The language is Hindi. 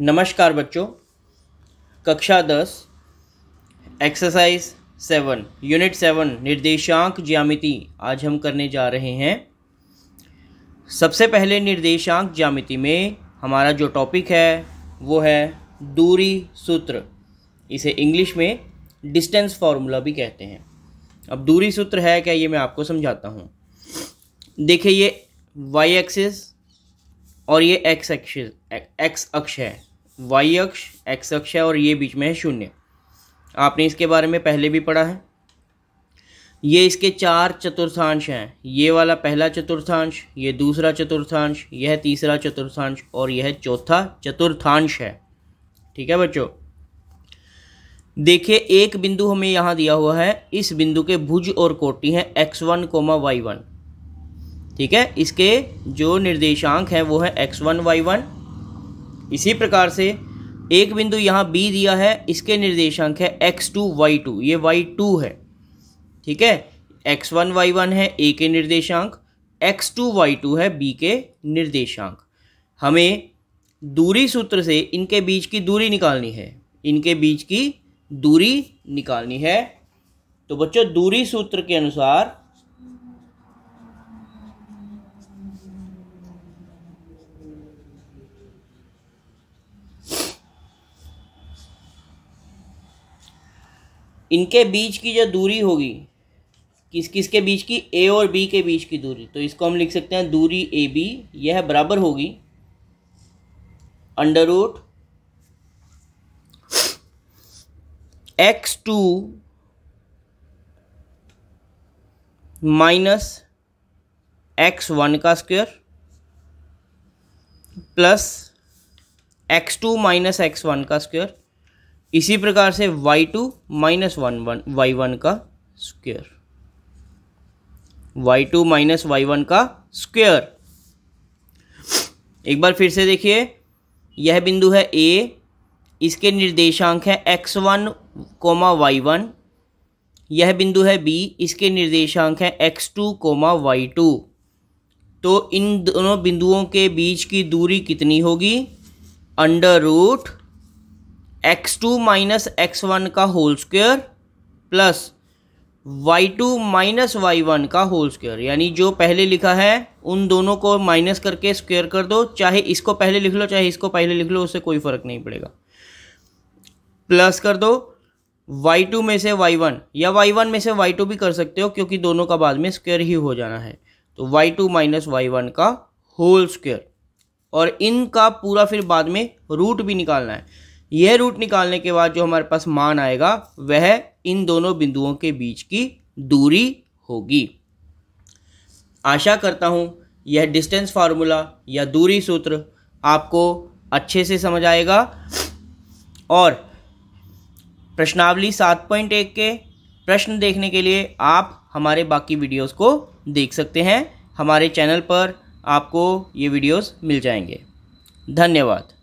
नमस्कार बच्चों कक्षा दस एक्सरसाइज सेवन यूनिट सेवन निर्देशांक ज्यामिति आज हम करने जा रहे हैं सबसे पहले निर्देशांक ज्यामिति में हमारा जो टॉपिक है वो है दूरी सूत्र इसे इंग्लिश में डिस्टेंस फार्मूला भी कहते हैं अब दूरी सूत्र है क्या ये मैं आपको समझाता हूँ देखिए ये वाई एक्सिस और ये एक्स एक्सिस एक्स अक्ष है वाई अक्ष एक्स अक्ष है और ये बीच में है शून्य आपने इसके बारे में पहले भी पढ़ा है ये इसके चार चतुर्थांश हैं ये वाला पहला चतुर्थांश ये दूसरा चतुर्थांश यह तीसरा चतुर्थांश और यह चौथा चतुर्थांश है ठीक है बच्चों देखिए एक बिंदु हमें यहाँ दिया हुआ है इस बिंदु के भुज और कोटि हैं x one comma y one ठीक है इसके जो निर्देशांक हैं वो है एक्स वन वाई वन इसी प्रकार से एक बिंदु यहाँ बी दिया है इसके निर्देशांक है एक्स टू वाई टू ये वाई टू है ठीक है एक्स वन वाई वन है ए के निर्देशांक एक्स टू वाई टू है बी के निर्देशांक हमें दूरी सूत्र से इनके बीच की दूरी निकालनी है इनके बीच की दूरी निकालनी है तो बच्चों दूरी सूत्र के अनुसार इनके बीच की जो दूरी होगी किस किस के बीच की ए और बी के बीच की दूरी तो इसको हम लिख सकते हैं दूरी ए बी यह बराबर होगी under root x two minus x one का square plus x two minus x one का स्क्वायर इसी प्रकार से y two minus one one y one का square y two minus y one का स्क्वेयर एक बार फिर से देखिए यह बिंदु है ए इसके निर्देशांक है x one comma y one यह बिंदु है बी इसके निर्देशांक है x two comma y two तो इन दोनों बिंदुओं के बीच की दूरी कितनी होगी under root x two minus x one का whole square plus y two minus y one का होल स्क्वेयर यानी जो पहले लिखा है उन दोनों को माइनस करके स्क्वेयर कर दो चाहे इसको पहले लिख लो चाहे इसको पहले लिख लो उससे कोई फ़र्क नहीं पड़ेगा प्लस कर दो वाई टू में से वाई वन या वाई वन में से वाई टू भी कर सकते हो क्योंकि दोनों का बाद में स्क्वेयर ही हो जाना है तो y two minus y one का होल स्क्वेयर और इनका पूरा फिर बाद में रूट भी निकालना है यह रूट निकालने के बाद जो हमारे पास मान आएगा वह इन दोनों बिंदुओं के बीच की दूरी होगी आशा करता हूँ यह डिस्टेंस फार्मूला या दूरी सूत्र आपको अच्छे से समझ आएगा और प्रश्नावली सात पॉइंट एक के प्रश्न देखने के लिए आप हमारे बाकी वीडियोस को देख सकते हैं हमारे चैनल पर आपको ये वीडियोस मिल जाएंगे धन्यवाद